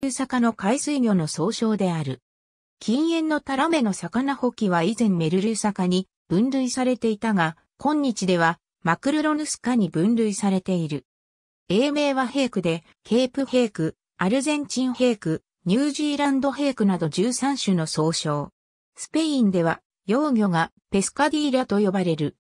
旧坂の海水魚の総称である。禁煙のタラメの魚ホキは以前メルル坂に分類されていたが、今日ではマクルロヌス科に分類されている。英名はヘイクで、ケープヘイク、アルゼンチンヘイク、ニュージーランドヘイクなど13種の総称。スペインでは、幼魚がペスカディーラと呼ばれる。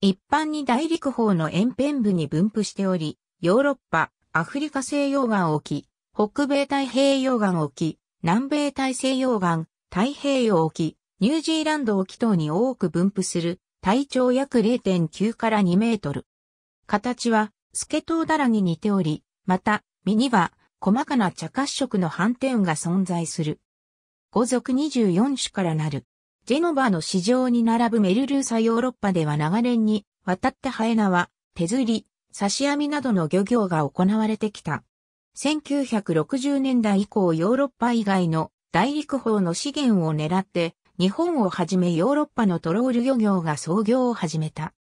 一般に大陸方の沿辺部に分布しており、ヨーロッパ、アフリカ西洋岸沖、北米太平洋岸沖、南米大西洋岸、太平洋沖、ニュージーランド沖等に多く分布する、体長約0.9から2メートル。形は、スケトウダラに似ており、また、身には、細かな茶褐色の斑点が存在する。五族24種からなる。ジェノバの市場に並ぶメルルーサヨーロッパでは長年に、渡ってハエナは、手釣り、刺し網などの漁業が行われてきた。1960年代以降ヨーロッパ以外の大陸法の資源を狙って日本をはじめヨーロッパのトロール漁業が創業を始めた。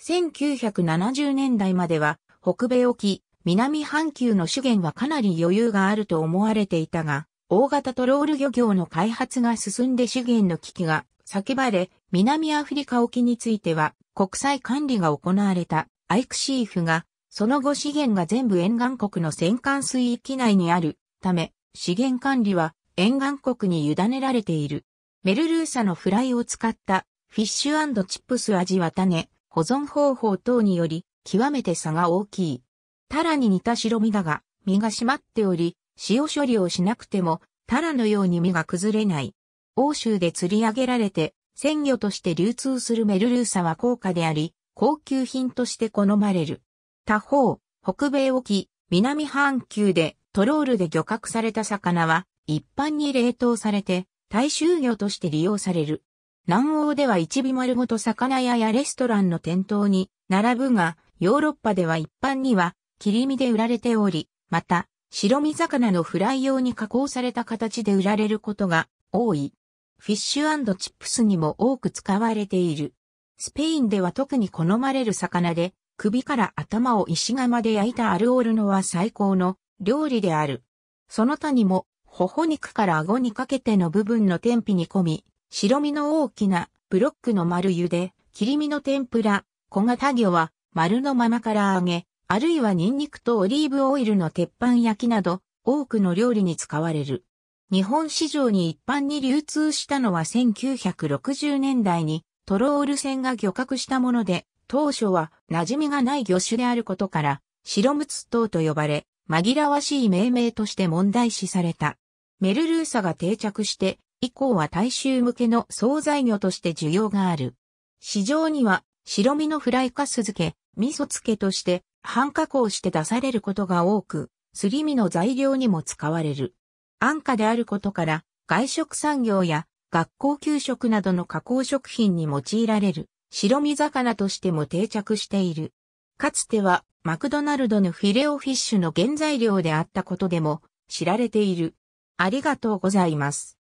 1970年代までは北米沖、南半球の資源はかなり余裕があると思われていたが、大型トロール漁業の開発が進んで資源の危機が叫ばれ、南アフリカ沖については国際管理が行われたイクシーフがその後資源が全部沿岸国の戦艦水域内にあるため、資源管理は沿岸国に委ねられている。メルルーサのフライを使ったフィッシュチップス味は種、保存方法等により極めて差が大きい。タラに似た白身だが、身が締まっており、塩処理をしなくても、タラのように身が崩れない。欧州で釣り上げられて、鮮魚として流通するメルルーサは高価であり、高級品として好まれる。他方、北米沖、南半球でトロールで漁獲された魚は一般に冷凍されて大衆魚として利用される。南欧では一尾丸ごと魚屋やレストランの店頭に並ぶが、ヨーロッパでは一般には切り身で売られており、また白身魚のフライ用に加工された形で売られることが多い。フィッシュチップスにも多く使われている。スペインでは特に好まれる魚で、首から頭を石窯で焼いたアルオールノは最高の料理である。その他にも、頬肉から顎にかけての部分の天日に込み、白身の大きなブロックの丸茹で、切り身の天ぷら、小型魚は丸のままから揚げ、あるいはニンニクとオリーブオイルの鉄板焼きなど、多くの料理に使われる。日本市場に一般に流通したのは1960年代にトロール船が漁獲したもので、当初は馴染みがない魚種であることから、白ムツ島と呼ばれ、紛らわしい命名として問題視された。メルルーサが定着して、以降は大衆向けの惣菜魚として需要がある。市場には、白身のフライカス漬け、味噌漬けとして、半加工して出されることが多く、すり身の材料にも使われる。安価であることから、外食産業や学校給食などの加工食品に用いられる。白身魚としても定着している。かつては、マクドナルドのフィレオフィッシュの原材料であったことでも知られている。ありがとうございます。